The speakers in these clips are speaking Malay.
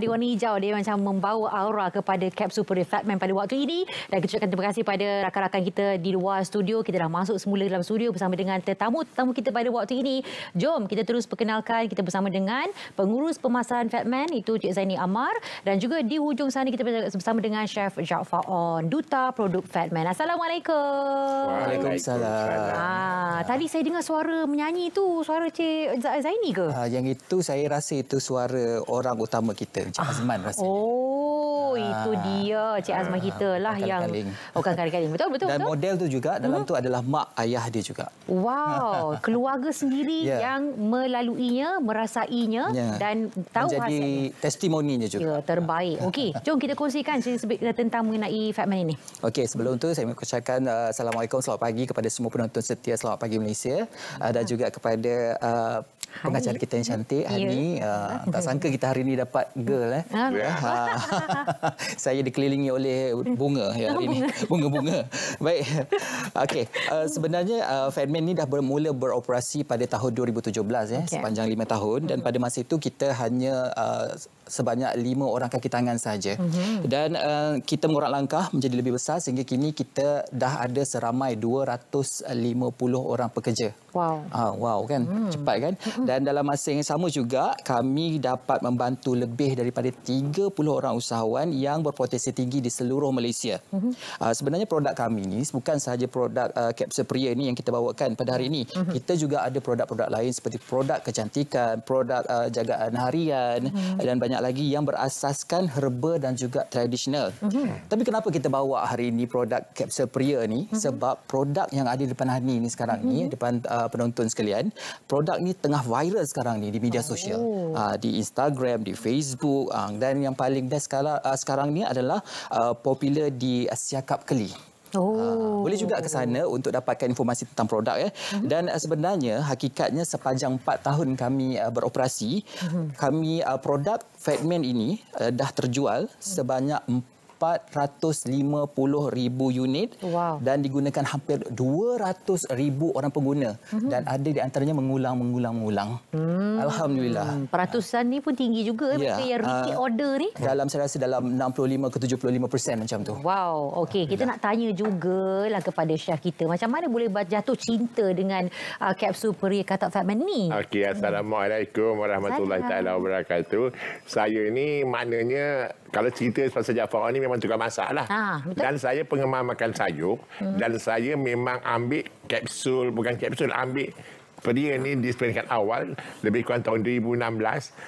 di warna hijau dia macam membawa aura kepada kapsul Super Fatman pada waktu ini dan kita ucapkan terima kasih pada rakan-rakan kita di luar studio kita dah masuk semula dalam studio bersama dengan tetamu-tetamu kita pada waktu ini jom kita terus perkenalkan kita bersama dengan pengurus pemasaran Fatman itu Cik Zaini Amar dan juga di hujung sana kita bersama dengan Chef Jaafar On duta produk Fatman Assalamualaikum Waalaikumsalam ha, tadi saya dengar suara menyanyi tu suara Cik Zaini ke ha, yang itu saya rasa itu suara orang utama kita kita Encik ah. oh, ah. Azman ah. rasanya. Oh, ah. itu dia Encik Azman kita lah yang bukan kaling-kaling. Oh, betul, betul. Dan betul? model tu juga dalam hmm? tu adalah mak ayah dia juga. Wow, keluarga sendiri yeah. yang melaluinya, merasainya yeah. dan tahu hasilnya. Jadi testimoninya juga. Ya, terbaik. Okey, jom kita kongsikan eh, tentang mengenai Fatman ini. Okey, sebelum tu saya mengucapkan uh, eh, Assalamualaikum, selamat pagi kepada semua penonton setia Selamat Pagi Malaysia. Uh, dan ah. juga kepada uh, Hani. pengacara kita yang cantik ya. Hani yeah. uh, tak sangka kita hari ini dapat girl eh yeah. Ya. Ah. saya dikelilingi oleh bunga ya hari ini bunga-bunga baik okey uh, sebenarnya uh, ah, Fedman ni dah bermula beroperasi pada tahun 2017 ya okay. sepanjang lima tahun dan pada masa itu kita hanya uh, sebanyak lima orang kaki tangan sahaja. Mm -hmm. Dan uh, kita mengurat langkah menjadi lebih besar sehingga kini kita dah ada seramai 250 orang pekerja. Wow. Uh, wow kan? Mm. Cepat kan? Dan dalam masa yang sama juga, kami dapat membantu lebih daripada 30 orang usahawan yang berpotensi tinggi di seluruh Malaysia. Mm -hmm. uh, sebenarnya produk kami ini bukan sahaja produk uh, eh, kapsul pria ini yang kita bawakan pada hari ini. Mm -hmm. Kita juga ada produk-produk lain seperti produk kecantikan, produk uh, jagaan harian mm -hmm. dan banyak lagi yang berasaskan herba dan juga tradisional. Mm -hmm. Tapi kenapa kita bawa hari ini produk Capsule Pria ni? Mm -hmm. Sebab produk yang ada depan Hani ni sekarang mm -hmm. depan uh, penonton sekalian, produk ni tengah viral sekarang ni di media oh. sosial. Uh, di Instagram, di Facebook uh, dan yang paling best sekarang, uh, ah, sekarang ni adalah uh, popular di Asia Cup Keli. Oh. Ha, boleh juga ke sana untuk dapatkan informasi tentang produk ya. Mhm. Eh. Hmm. Dan sebenarnya hakikatnya sepanjang 4 tahun kami uh, beroperasi, hmm. kami uh, produk Fatman ini uh, dah terjual mhm. sebanyak 450,000 unit wow. dan digunakan hampir 200,000 orang pengguna uh mhm. -huh. dan ada di antaranya mengulang-mengulang-mengulang. Hmm. Alhamdulillah. Hmm. Peratusan ni pun tinggi juga eh, ya. yang repeat ah, order ni. Dalam saya rasa dalam 65 ke 75% macam tu. Wow. Okey, kita ya. nak tanya juga lah kepada chef kita. Macam mana boleh jatuh cinta dengan uh, ah, kapsul peria katak fatman ni? Okey, assalamualaikum warahmatullahi taala wabarakatuh. Saya ni maknanya kalau cerita pasal Jafar ni memang tukar masak lah. Ha, ah, Dan saya pengemar makan sayur. Hmm. Dan saya memang ambil kapsul, bukan kapsul, ambil Peria ni di peringkat awal lebih kurang tahun 2016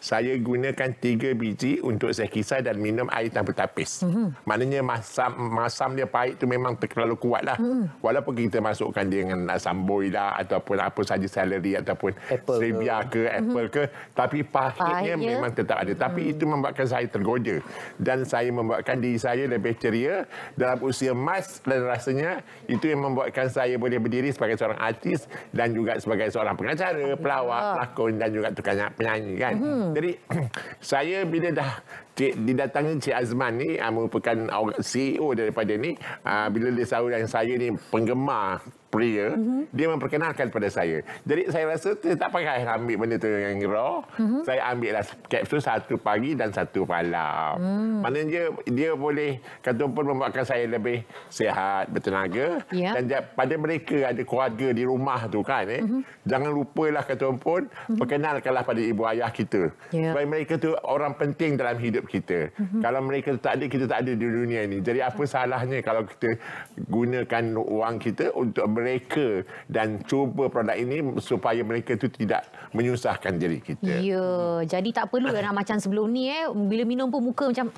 saya gunakan tiga biji untuk saya kisar dan minum air tanpa tapis. Mm-hmm. Maknanya masam masam dia pahit itu memang terlalu kuat lah. Mm-hmm. Walaupun kita masukkan dia dengan asam boy lah ataupun apa saja celery ataupun apple ke, ke mhm. apple mm-hmm. ke tapi pahitnya Pahit memang tetap ada. Tapi mm-hmm. itu membuatkan saya tergoda dan saya membuatkan diri saya lebih ceria dalam usia emas dan rasanya itu yang membuatkan saya boleh berdiri sebagai seorang artis dan juga sebagai seorang pengacara, pelawak, ya. lakon dan juga tukang penyanyi kan. Hmm. Jadi saya bila dah Cik, didatangi Cik Azman ni uh, merupakan CEO daripada ni uh, bila dia tahu yang saya ni penggemar pria mm -hmm. dia memperkenalkan kepada saya jadi saya rasa saya tak payah ambil benda tu yang raw mm -hmm. saya ambil lah kapsul satu pagi dan satu malam mm. maknanya dia boleh kata pun membuatkan saya lebih sehat, bertenaga yeah. dan dia, pada mereka ada keluarga di rumah tu kan eh, mm -hmm. jangan lupalah kata pun mm -hmm. perkenalkanlah pada ibu ayah kita yeah. sebab mereka tu orang penting dalam hidup kita mm -hmm. kalau mereka tak ada kita tak ada di dunia ini. jadi apa salahnya kalau kita gunakan wang kita untuk mereka dan cuba produk ini supaya mereka itu tidak menyusahkan diri kita. Ya, jadi tak perlu dah macam sebelum ni eh bila minum pun muka macam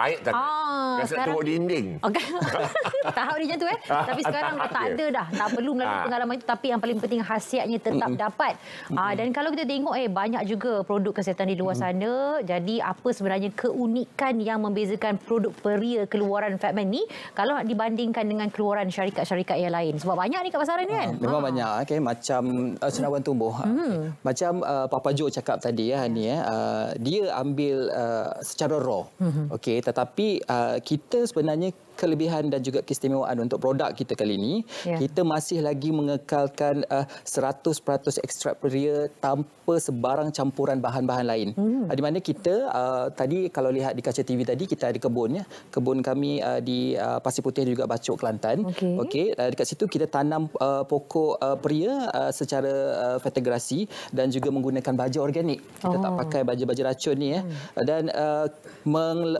tired tak? Ah, rasa sekarang... tu dinding. Okay. Tahap dia macam tu eh. Ah, Tapi sekarang dah tak ada dah. Tak perlu melalui ah. pengalaman itu. Tapi yang paling penting khasiatnya tetap mm -hmm. dapat. Ah, dan kalau kita tengok eh banyak juga produk kesihatan di luar mm -hmm. sana. Jadi apa sebenarnya keunikan yang membezakan produk peria keluaran Fatman ni kalau dibandingkan dengan keluaran syarikat-syarikat yang lain. Sebab banyak ni kat pasaran ni ah, kan? Ah, memang ah. banyak. Okay. Macam uh, senawan tumbuh. Mm -hmm. Macam uh, Papa Joe cakap tadi. Ya, eh, ni, eh. uh, dia ambil uh, secara raw. Mm -hmm. Okey tetapi uh, kita sebenarnya kelebihan dan juga keistimewaan untuk produk kita kali ini. Yeah. Kita masih lagi mengekalkan uh, 100% ekstrak peria tanpa sebarang campuran bahan-bahan lain. Mm. Di mana kita uh, tadi kalau lihat di kaca TV tadi kita ada kebun ya. Kebun kami uh, di uh, Pasir Putih juga Bacok Kelantan. Okey. Okay. Uh, dekat situ kita tanam uh, pokok uh, peria uh, secara uh, fetegrasi dan juga menggunakan baja organik. Kita oh. tak pakai baja-baja racun ni ya. Mm. Dan uh,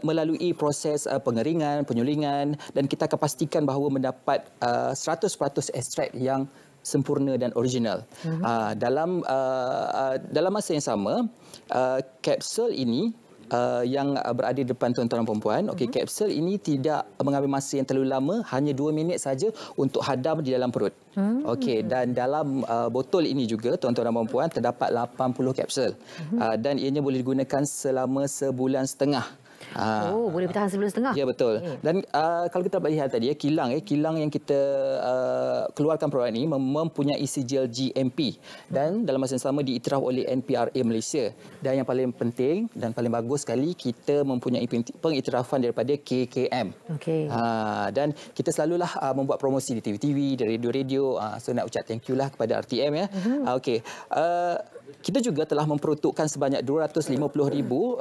melalui proses uh, pengeringan, penyulingan dan kita akan pastikan bahawa mendapat uh, 100% ekstrak yang sempurna dan original. Uh, dalam uh, uh, dalam masa yang sama, uh, kapsul ini Uh, yang berada di depan tuan-tuan dan puan mm-hmm. kapsul ini tidak mengambil masa yang terlalu lama, hanya dua minit saja untuk hadam di dalam perut. Mm-hmm. Okey, dan dalam uh, botol ini juga tuan-tuan dan puan terdapat 80 kapsul. Mm-hmm. Uh, dan ianya boleh digunakan selama sebulan setengah. Ah. Oh, boleh bertahan sebelum setengah. Ya, betul. Okay. Hmm. Dan uh, kalau kita lihat tadi, ya, kilang eh, kilang yang kita uh, keluarkan produk ini mempunyai sijil GMP. Dan dalam masa yang sama diiktiraf oleh NPRA Malaysia. Dan yang paling penting dan paling bagus sekali, kita mempunyai pengiktirafan daripada KKM. Okay. Uh, dan kita selalulah uh, membuat promosi di TV-TV, di radio-radio. Uh, so, nak ucap thank you lah kepada RTM. ya. Uh-huh. Uh, Okey. Uh, kita juga telah memperuntukkan sebanyak 250,000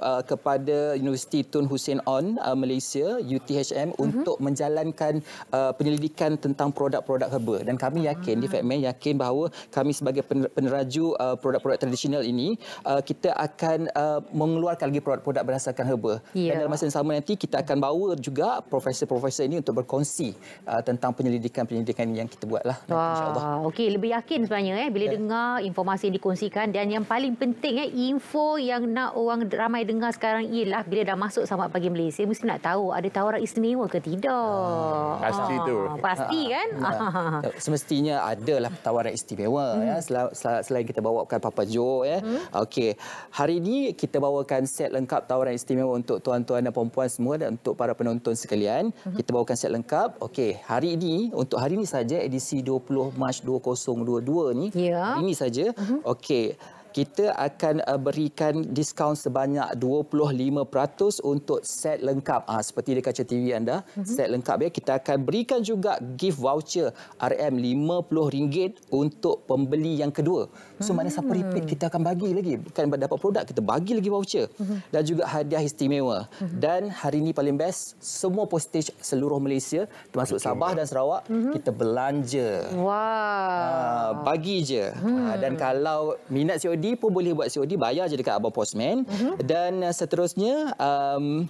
uh, kepada Universiti Tun Hussein On uh, Malaysia UTHM untuk uh-huh. menjalankan uh, penyelidikan tentang produk produk herba dan kami yakin uh-huh. di ah. Fatman yakin bahawa kami sebagai peneraju uh, produk-produk tradisional ini uh, kita akan uh, mengeluarkan lagi produk-produk berdasarkan herba yeah. dan ya. dalam masa yang sama nanti kita akan bawa juga profesor-profesor ini untuk berkongsi uh, tentang penyelidikan-penyelidikan yang kita buatlah Wah, okey lebih yakin sebenarnya eh bila yeah. dengar informasi yang dikongsikan dia dan yang paling penting eh, info yang nak orang ramai dengar sekarang ialah bila dah masuk sama Pagi Malaysia, mesti nak tahu ada tawaran istimewa ke tidak. Ah, pasti ah, tu. Pasti ah, kan? Ya. Ah. ah. ah. Eh, semestinya adalah tawaran istimewa. Hmm. Ya. Selain kita bawakan Papa Joe. Ya. Hmm. Okey. Hari ini kita bawakan set lengkap tawaran istimewa untuk tuan-tuan dan puan-puan semua dan untuk para penonton sekalian. Hmm. Kita bawakan set lengkap. Okey. Hari ini, untuk hari ini saja edisi 20 Mac 2022 ni. Ya. Ini saja. Hmm. Okey kita akan uh, berikan diskaun sebanyak 25% untuk set lengkap ha, seperti di kaca TV anda mm -hmm. set lengkap ya kita akan berikan juga gift voucher RM50 untuk pembeli yang kedua so mm -hmm. mana siapa hmm. repeat kita akan bagi lagi bukan dapat produk kita bagi lagi voucher mm -hmm. dan juga hadiah istimewa mm -hmm. dan hari ini paling best semua postage seluruh Malaysia termasuk okay. Sabah dan Sarawak mm -hmm. kita belanja wow ha, bagi je mm. ha, dan kalau minat COD COD pun boleh buat COD bayar je dekat abang postman mm-hmm. dan uh, seterusnya um,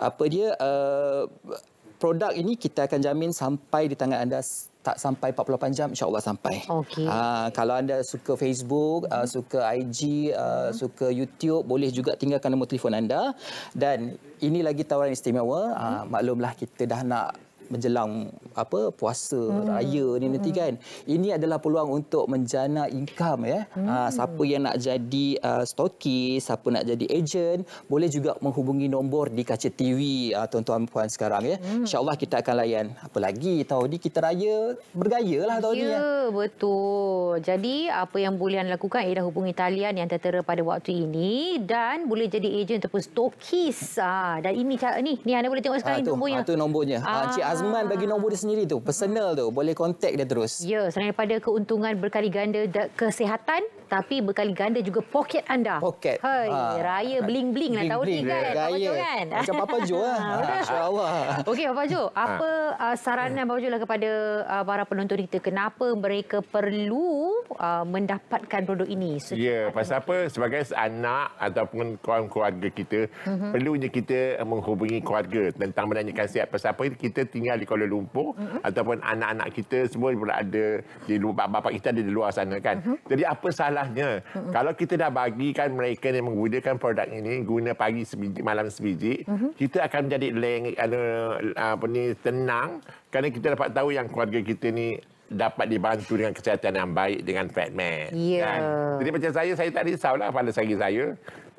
apa dia uh, produk ini kita akan jamin sampai di tangan anda tak sampai 48 jam insyaallah sampai. Okay. Uh, ah, kalau anda suka Facebook, hmm uh, mhm. suka IG, uh, hmm suka YouTube boleh juga tinggalkan nombor telefon anda dan ini lagi tawaran istimewa. hmm Uh, maklumlah kita dah nak menjelang apa puasa hmm. raya ni hmm. nanti kan ini adalah peluang untuk menjana income ya hmm. uh, siapa yang nak jadi uh, ah, stoki siapa nak jadi agent boleh juga menghubungi nombor di kaca TV uh, ah, tuan-tuan puan sekarang ya hmm. insyaallah kita akan layan apalagi tahu ni kita raya bergaya lah tahun ya, ni ya betul jadi apa yang boleh anda lakukan ialah hubungi talian yang tertera pada waktu ini dan boleh jadi agent ataupun stokis Ah, dan ini cara ni ni anda boleh tengok sekarang ha, tu, nombornya ha, tu nombornya ha, Encik Azman bagi nombor sendiri tu, personal tu, boleh kontak dia terus. Ya, selain daripada keuntungan berkali ganda kesihatan, tapi bekali ganda juga poket anda. Poket. Hei, ha. Ah, raya kan. bling-bling lah tahun ini kan. Raya. Kan? Macam Papa Jo lah. Ah, InsyaAllah. Okey, Papa Jo. Ah. Apa ha. uh, saranan Papa Jo lah kepada uh, para penonton kita? Kenapa mereka perlu uh, mendapatkan produk ini? Ya, yeah, pasal apa? Sebagai anak ataupun kawan keluarga kita, uh-huh. perlunya kita menghubungi keluarga tentang menanyakan sihat. Pasal apa? Kita tinggal di Kuala Lumpur uh-huh. ataupun anak-anak kita semua berada di luar, bapak kita ada di luar sana kan. Uh-huh. Jadi apa salah masalahnya mm-hmm. kalau kita dah bagikan mereka yang menggunakan produk ini guna pagi sebiji malam sebiji mm-hmm. kita akan menjadi leng apa ni tenang kerana kita dapat tahu yang keluarga kita ni dapat dibantu dengan kesihatan yang baik dengan fat Yeah. Jadi macam saya, saya tak risaulah pada segi saya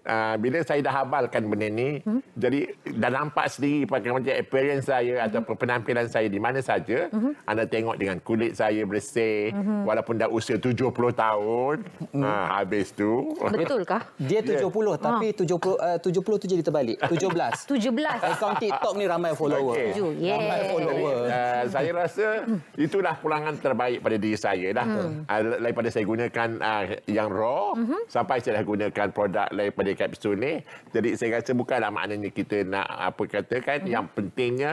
uh, bila saya dah habalkan benda ni hmm? jadi dah nampak sendiri pakai macam appearance saya hmm? ataupun penampilan saya di mana saja hmm? anda tengok dengan kulit saya bersih hmm? walaupun dah usia 70 tahun hmm? uh, habis tu betul kah dia 70 ya. yeah. tapi 70 uh, 70 tu jadi terbalik 17 17 account TikTok ni ramai follower okay. yeah. ramai follower uh, saya rasa hmm. itulah pulangan terbaik pada diri saya dah hmm. uh, daripada saya gunakan uh, yang raw hmm? sampai saya dah gunakan produk daripada ambil kapsul ni. Jadi saya rasa bukanlah maknanya kita nak apa katakan. Hmm. Yang pentingnya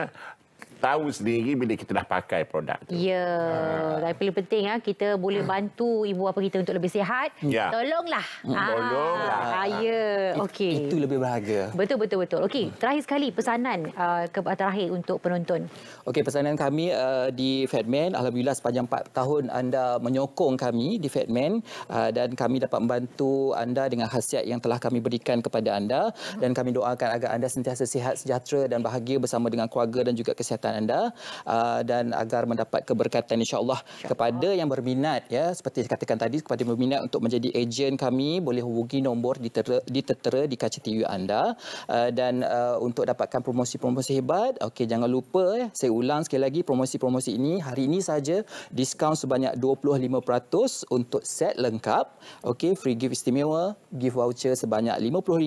tahu sendiri bila kita dah pakai produk tu. Ya, tapi paling penting ah kita boleh hmm. bantu ibu apa kita untuk lebih sihat. Ya. Tolonglah. Hmm. Ah, Tolonglah. Ha. Ya, okey. Itu lebih berharga. Betul betul betul. Okey, terakhir sekali pesanan ah, ke uh, terakhir untuk penonton. Okey, pesanan kami uh, di Fatman alhamdulillah sepanjang 4 tahun anda menyokong kami di Fatman uh, dan kami dapat membantu anda dengan khasiat yang telah kami berikan kepada anda dan kami doakan agar anda sentiasa sihat sejahtera dan bahagia bersama dengan keluarga dan juga kesihatan kesihatan anda uh, dan agar mendapat keberkatan insyaallah insya kepada yang berminat ya seperti katakan tadi kepada yang berminat untuk menjadi ejen kami boleh hubungi nombor di ditera, ditertera di kaca TV anda uh, dan uh, untuk dapatkan promosi-promosi hebat okey jangan lupa ya, saya ulang sekali lagi promosi-promosi ini hari ini saja diskaun sebanyak 25% untuk set lengkap okey free gift istimewa gift voucher sebanyak RM50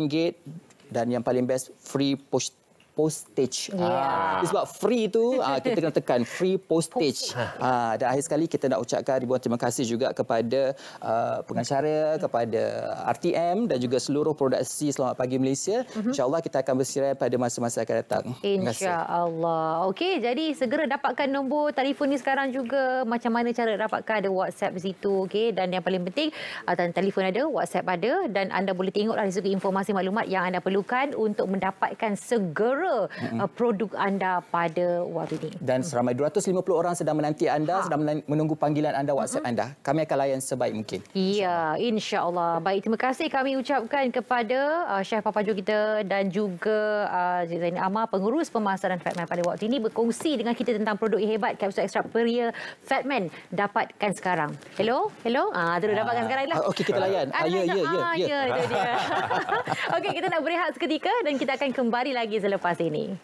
dan yang paling best free post postage. Yeah. Uh, sebab free tu uh, kita kena tekan free postage. Uh, dan akhir sekali kita nak ucapkan ribuan terima kasih juga kepada uh, pengacara, kepada RTM dan juga seluruh produksi Selamat Pagi Malaysia. Mhm. InsyaAllah kita akan bersiraya pada masa-masa akan datang. InsyaAllah. Okey, jadi segera dapatkan nombor telefon ni sekarang juga. Macam mana cara dapatkan ada WhatsApp di situ. Okay, dan yang paling penting uh, telefon ada, WhatsApp ada dan anda boleh tengoklah dari segi informasi maklumat yang anda perlukan untuk mendapatkan segera segera mm-hmm. Uh, produk anda pada waktu ini. Dan mm. seramai 250 orang sedang menanti anda, ha. sedang menunggu panggilan anda WhatsApp mm-hmm. anda. Kami akan layan sebaik mungkin. Ya, insya-Allah. Baik, terima kasih kami ucapkan kepada uh, Chef Papa Jo kita dan juga uh, Zainal Amar pengurus pemasaran Fatman pada waktu ini berkongsi dengan kita tentang produk hebat kapsul ekstrak peria Fatman dapatkan sekarang. Hello, hello. Ah, terus dapatkan ah. sekarang lah. Ah, okey, kita layan. Ah, ah ya, ya, ya, ya. ya okey, kita nak berehat seketika dan kita akan kembali lagi selepas selepas ini.